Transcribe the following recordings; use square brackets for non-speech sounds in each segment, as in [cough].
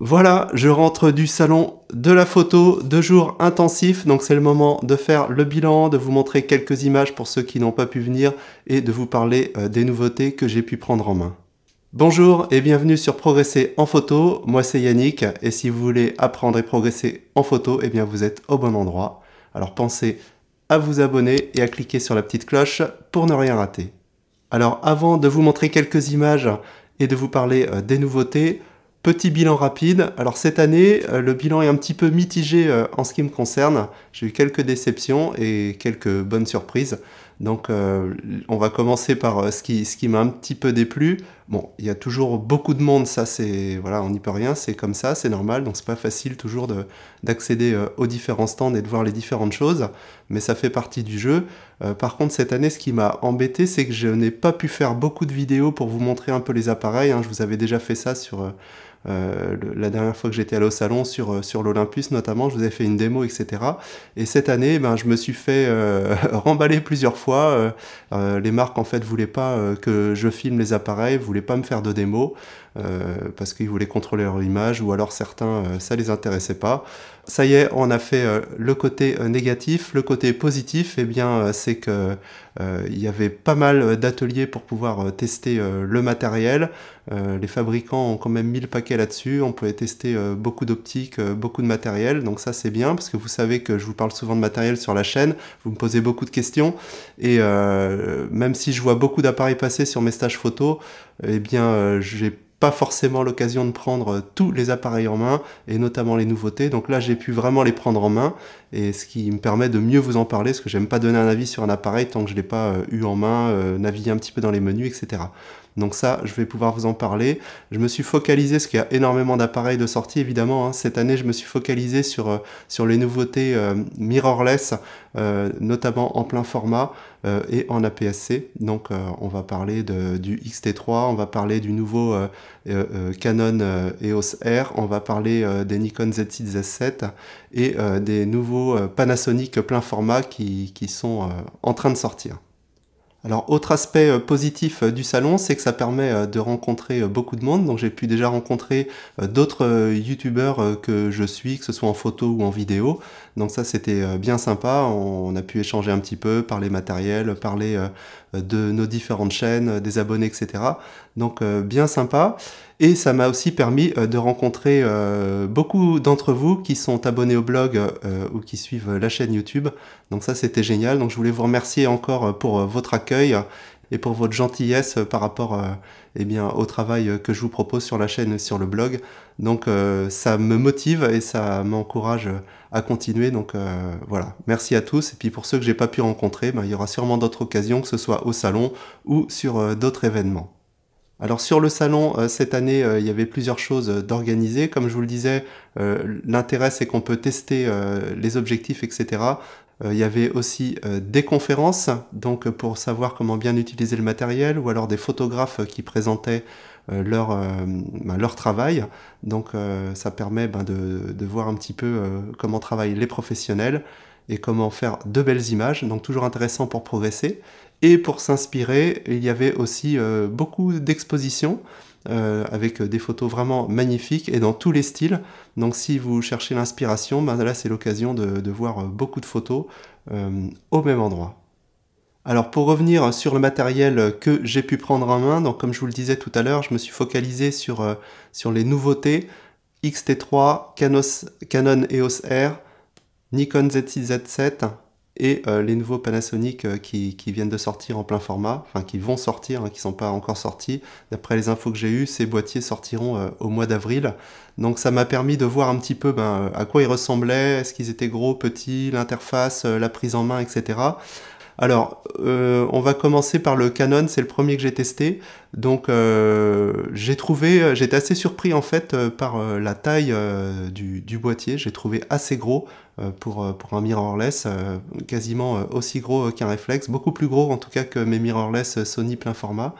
Voilà, je rentre du salon de la photo, deux jours intensifs, donc c'est le moment de faire le bilan, de vous montrer quelques images pour ceux qui n'ont pas pu venir et de vous parler euh, des nouveautés que j'ai pu prendre en main. Bonjour et bienvenue sur Progresser en photo, moi c'est Yannick et si vous voulez apprendre et progresser en photo, eh bien vous êtes au bon endroit. Alors pensez à vous abonner et à cliquer sur la petite cloche pour ne rien rater. Alors avant de vous montrer quelques images et de vous parler euh, des nouveautés, Petit bilan rapide. Alors cette année, euh, le bilan est un petit peu mitigé euh, en ce qui me concerne. J'ai eu quelques déceptions et quelques bonnes surprises. Donc euh, on va commencer par ce qui, ce qui m'a un petit peu déplu. Bon, il y a toujours beaucoup de monde, ça c'est... Voilà, on n'y peut rien, c'est comme ça, c'est normal, donc c'est pas facile toujours d'accéder aux différents stands et de voir les différentes choses, mais ça fait partie du jeu. par contre, cette année, ce qui m'a embêté, c'est que je n'ai pas pu faire beaucoup de vidéos pour vous montrer un peu les appareils. Hein. Je vous avais déjà fait ça sur... Euh, la dernière fois que j'étais allé au salon sur, euh, sur l'Olympus notamment, je vous ai fait une démo, etc. Et cette année, ben, je me suis fait euh, [laughs] remballer plusieurs fois. les marques en fait voulaient pas que je filme les appareils, voulaient pas me faire de démo parce qu'ils voulaient contrôler leur image ou alors certains ça les intéressait pas. Ça y est, on a fait euh, le côté euh, négatif, le côté positif. Eh bien, euh, c'est que il y avait pas mal d'ateliers pour pouvoir tester le matériel. les fabricants ont quand même mis le paquet là-dessus. On pouvait tester beaucoup d'optiques, beaucoup de matériel. Donc ça, c'est bien parce que vous savez que je vous parle souvent de matériel sur la chaîne. Vous me posez beaucoup de questions et même si je vois beaucoup d'appareils passer sur mes stages photo, eh bien, j'ai pas forcément l'occasion de prendre euh, tous les appareils en main et notamment les nouveautés. Donc là, j'ai pu vraiment les prendre en main et ce qui me permet de mieux vous en parler parce que j'aime pas donner un avis sur un appareil tant que je l'ai pas euh, eu en main, euh, naviguer un petit peu dans les menus, etc. Donc ça, je vais pouvoir vous en parler. Je me suis focalisé, parce qu'il y a énormément d'appareils de sortie évidemment. Hein. Cette année, je me suis focalisé sur, euh, les nouveautés euh, mirrorless, euh, notamment en plein format et en APS-C. Donc on va parler du X-T3, on va parler du nouveau Canon EOS e R, on va parler des Nikon Z6 7 et des nouveaux Panasonic plein format qui sont en train de sortir. Alors autre aspect euh, positif euh, du salon, c'est que ça permet euh, de rencontrer beaucoup de monde. Donc j'ai pu déjà rencontrer d'autres youtubeurs que je suis, que ce soit en photo ou en vidéo. Donc ça c'était bien sympa. On a pu échanger un petit peu, parler matériel, parler de nos différentes chaînes, euh, des abonnés, etc. Donc euh, bien sympa. Et ça m'a aussi permis euh, de rencontrer beaucoup d'entre vous qui sont abonnés au blog ou qui suivent la chaîne YouTube. Donc ça c'était génial. Donc je voulais vous remercier encore pour votre accueil et pour votre gentillesse euh, par rapport euh, eh bien, au travail euh, que je vous propose sur la chaîne et sur le blog. Donc ça me motive et ça m'encourage à continuer. Donc voilà, merci à tous. Et puis pour ceux que je j'ai pas pu rencontrer, ben, il y aura sûrement d'autres occasions, que ce soit au salon ou sur d'autres événements. Alors sur le salon, cette année, il y avait plusieurs choses d'organiser. Comme je vous le disais, l'intérêt c'est qu'on peut tester les objectifs, etc. Euh, il y avait aussi euh, des conférences, donc euh, pour savoir comment bien utiliser le matériel, ou alors des photographes qui présentaient ben, leur, travail. Donc ça permet ben, de, voir un petit peu comment travaillent les professionnels et comment faire de belles images. Donc toujours intéressant pour progresser. Et pour s'inspirer, il y avait aussi beaucoup d'expositions. Euh, avec euh, des photos vraiment magnifiques et dans tous les styles. Donc si vous cherchez l'inspiration, ben là c'est l'occasion de, voir euh, beaucoup de photos au même endroit. Alors pour revenir sur le matériel que j'ai pu prendre en main, donc comme je vous le disais tout à l'heure, je me suis focalisé sur, les nouveautés XT3, Canon EOS R, Nikon Z6Z7, et euh, les nouveaux Panasonic euh, qui, viennent de sortir en plein format, enfin qui vont sortir, hein, qui ne sont pas encore sortis. D'après les infos que j'ai eues, ces boîtiers sortiront euh, au mois d'avril. Donc ça m'a permis de voir un petit peu ben, à quoi ils ressemblaient, est-ce qu'ils étaient gros, petits, l'interface, la prise en main, etc. Alors, euh, on va commencer par le Canon, c'est le premier que j'ai testé. Donc, euh, j'ai trouvé, euh, j'étais assez surpris en fait par la taille du, boîtier. J'ai trouvé assez gros pour, pour un mirrorless, quasiment aussi gros qu'un reflex, beaucoup plus gros en tout cas que mes mirrorless Sony plein format.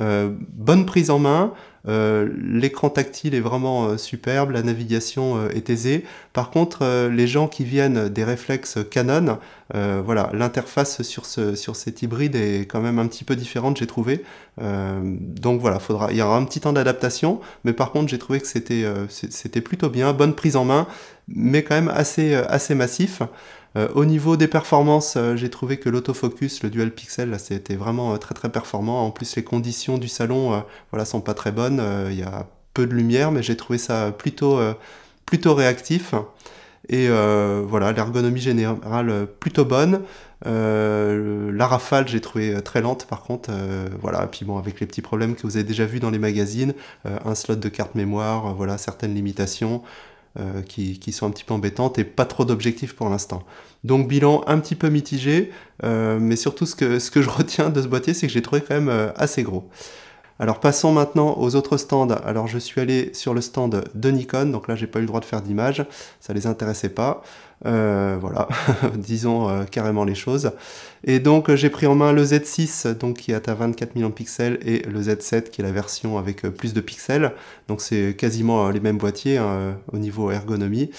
bonne prise en main, euh, l'écran tactile est vraiment euh, superbe, la navigation euh, est aisée. Par contre, les gens qui viennent des réflexes Canon, voilà, l'interface sur, ce, sur cet hybride est quand même un petit peu différente, j'ai trouvé. donc voilà, faudra, il y aura un petit temps d'adaptation, mais par contre, j'ai trouvé que c'était plutôt bien, bonne prise en main, mais quand même assez, assez massif. Euh, au niveau des performances, euh, j'ai trouvé que l'autofocus, le dual pixel, c'était vraiment euh, très très performant. En plus, les conditions du salon, voilà, sont pas très bonnes. Il y a peu de lumière, mais j'ai trouvé ça plutôt plutôt réactif. Et voilà, l'ergonomie générale plutôt bonne. la rafale, j'ai trouvé très lente par contre. voilà, puis bon, avec les petits problèmes que vous avez déjà vus dans les magazines, un slot de carte mémoire, voilà, certaines limitations. Euh, qui, qui, sont un petit peu embêtantes et pas trop d'objectifs pour l'instant. Donc bilan un petit peu mitigé, euh, mais surtout ce que, ce que je [laughs] retiens de ce boîtier, c'est que j'ai trouvé quand même euh, assez gros. Alors passons maintenant aux autres stands. Alors je suis allé sur le stand de Nikon, donc là j'ai pas eu le droit de faire d'image, ça les intéressait pas. Euh, voilà, [laughs] disons euh, carrément les choses. Et donc j'ai pris en main le Z6, donc qui est à 24 millions de pixels, et le Z7 qui est la version avec euh, plus de pixels. Donc c'est quasiment les mêmes boîtiers hein, au niveau ergonomie.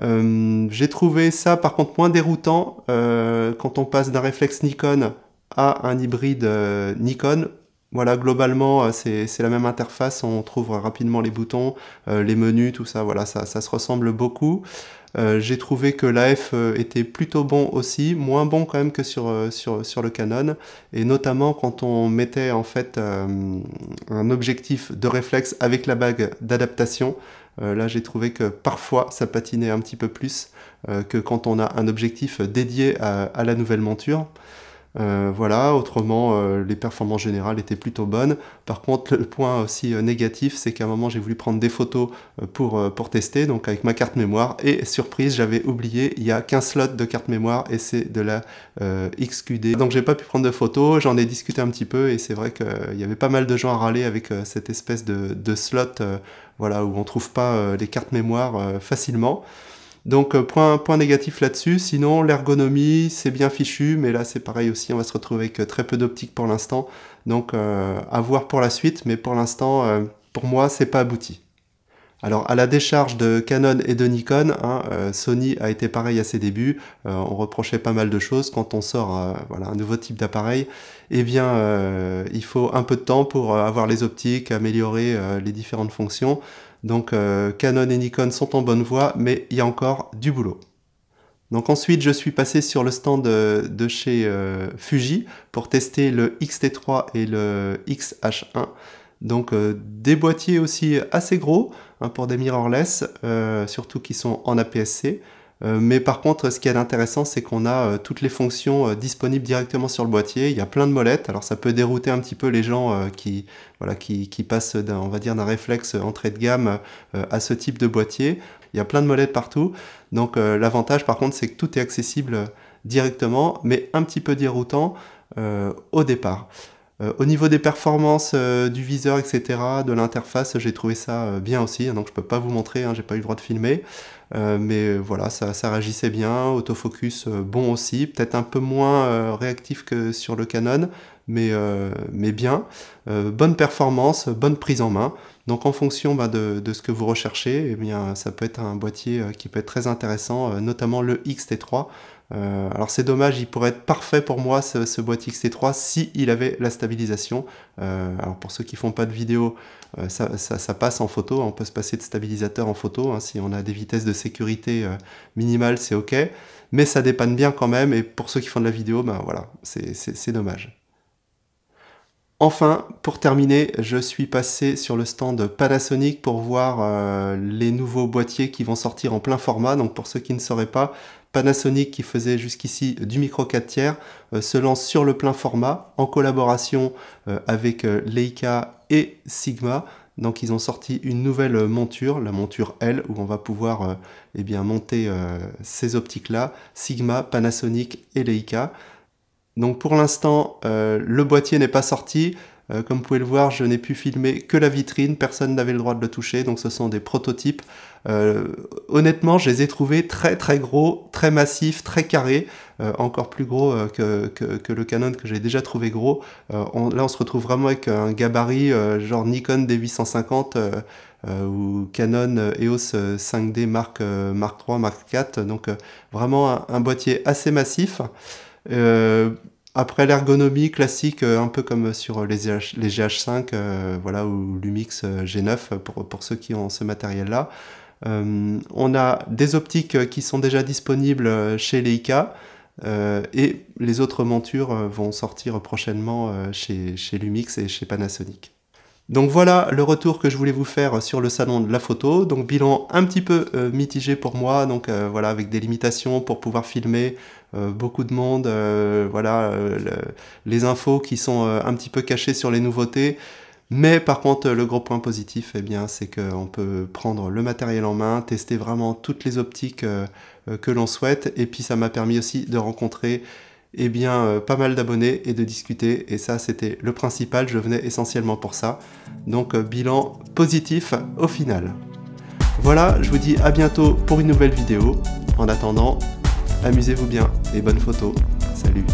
j'ai trouvé ça par contre moins déroutant quand on passe d'un réflexe Nikon à un hybride Nikon voilà, globalement, euh, c'est la même interface. On trouve rapidement les boutons, euh, les menus, tout ça. Voilà, ça, se ressemble beaucoup. Euh, j'ai trouvé que l'AF était plutôt bon aussi, moins bon quand même que sur, sur, sur le Canon, et notamment quand on mettait en fait un objectif de réflexe avec la bague d'adaptation. là, j'ai trouvé que parfois ça patinait un petit peu plus que quand on a un objectif dédié à la nouvelle monture. Euh, voilà, autrement, euh, les performances générales étaient plutôt bonnes. Par contre, le point aussi euh, négatif, c'est qu'à un moment, j'ai voulu prendre des photos pour, pour tester, donc avec ma carte mémoire. Et surprise, j'avais oublié, il y a qu'un slot de carte mémoire et c'est de la XQD. Donc, j'ai pas pu prendre de photos, j'en ai discuté un petit peu et c'est vrai qu'il y avait pas mal de gens à râler avec cette espèce de, de slot voilà, où on trouve pas les cartes mémoire facilement. Donc euh, point, négatif là-dessus, sinon l'ergonomie c'est bien fichu, mais là c'est pareil aussi, on va se retrouver avec euh, très peu d'optique pour l'instant, donc euh, à voir pour la suite, mais pour l'instant pour moi c'est pas abouti. Alors à la décharge de Canon et de Nikon, hein, euh, Sony a été pareil à ses débuts, euh, on reprochait pas mal de choses, quand on sort euh, un nouveau type d'appareil, eh bien il faut un peu de temps pour avoir les optiques, améliorer les différentes fonctions, donc Canon et Nikon sont en bonne voie, mais il y a encore du boulot. Donc ensuite, je suis passé sur le stand de, de chez Fuji pour tester le X-T3 et le X-H1. Donc euh, des boîtiers aussi assez gros hein, pour des mirrorless, euh, surtout qui sont en APS-C. Euh, mais par contre, ce qui est intéressant, c'est qu'on a toutes les fonctions disponibles directement sur le boîtier. Il y a plein de molettes, alors ça peut dérouter un petit peu les gens qui, voilà, qui, qui passent, on va dire, d'un réflexe entrée de gamme à ce type de boîtier. Il y a plein de molettes partout. Donc l'avantage, par contre, c'est que tout est accessible directement, mais un petit peu déroutant au départ. Euh, au niveau des performances euh, du viseur, etc., de l'interface, j'ai trouvé ça euh, bien aussi. Hein, donc je peux pas vous montrer, je hein, j'ai pas eu le droit de filmer. mais voilà, ça, réagissait bien. Autofocus bon aussi, peut-être un peu moins réactif que sur le Canon, mais, mais, bien. bonne performance, bonne prise en main. Donc en fonction bah, de, ce que vous recherchez, eh bien, ça peut être un boîtier qui peut être très intéressant, notamment le XT3 euh, alors c'est dommage, il pourrait être parfait pour moi ce, boîtier XT3 si il avait la stabilisation. Euh, alors pour ceux qui font pas de vidéo, euh, ça, passe en photo, on peut se passer de stabilisateur en photo, hein. si on a des vitesses de sécurité minimales c'est ok, mais ça dépanne bien quand même, et pour ceux qui font de la vidéo, ben voilà, c'est dommage. Enfin, pour terminer, je suis passé sur le stand Panasonic pour voir les nouveaux boîtiers qui vont sortir en plein format. Donc pour ceux qui ne sauraient pas, Panasonic qui faisait jusqu'ici du micro 4 tiers euh, se lance sur le plein format en collaboration euh, avec euh, Leica et Sigma. Donc ils ont sorti une nouvelle monture, la monture L, où on va pouvoir eh bien, monter ces optiques-là, Sigma, Panasonic et Leica. Donc pour l'instant, le boîtier n'est pas sorti, comme vous pouvez le voir, je n'ai pu filmer que la vitrine, personne n'avait le droit de le toucher, donc ce sont des prototypes. honnêtement, je les ai trouvés très très gros, massif, très carré, euh, encore plus gros euh, que, le Canon que j'ai déjà trouvé gros. Euh, là, on se retrouve vraiment avec un gabarit genre Nikon D850 ou Canon EOS 5D Mark, Mark 3, Mark 4. Donc vraiment un, boîtier assez massif. Après l'ergonomie classique, un peu comme sur les, GH, 5 voilà, ou Lumix G9 pour ceux qui ont ce matériel-là. Euh, on a des optiques euh, qui sont déjà disponibles euh, chez Leica. et les autres montures vont sortir prochainement chez, Lumix et chez Panasonic. Donc voilà le retour que je voulais vous faire sur le salon de la photo. Donc bilan un petit peu mitigé pour moi, donc voilà avec des limitations pour pouvoir filmer beaucoup de monde, voilà les infos qui sont un petit peu cachées sur les nouveautés. Mais par contre, le gros point positif, eh bien, c'est qu'on peut prendre le matériel en main, tester vraiment toutes les optiques euh, euh, que l'on souhaite. Et puis, ça m'a permis aussi de rencontrer eh bien, euh, pas mal d'abonnés et de discuter. Et ça, c'était le principal. Je venais essentiellement pour ça. Donc, bilan positif au final. Voilà, je vous dis à bientôt pour une nouvelle vidéo. En attendant, amusez-vous bien et bonne photo. Salut